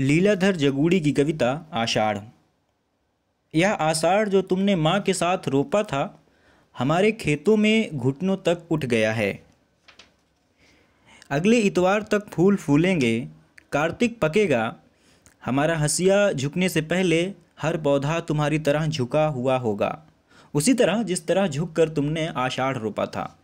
लीलाधर जगूड़ी की कविता आषाढ़ यह आषाढ़ जो तुमने माँ के साथ रोपा था हमारे खेतों में घुटनों तक उठ गया है अगले इतवार तक फूल फूलेंगे कार्तिक पकेगा हमारा हसिया झुकने से पहले हर पौधा तुम्हारी तरह झुका हुआ होगा उसी तरह जिस तरह झुक कर तुमने आषाढ़ रोपा था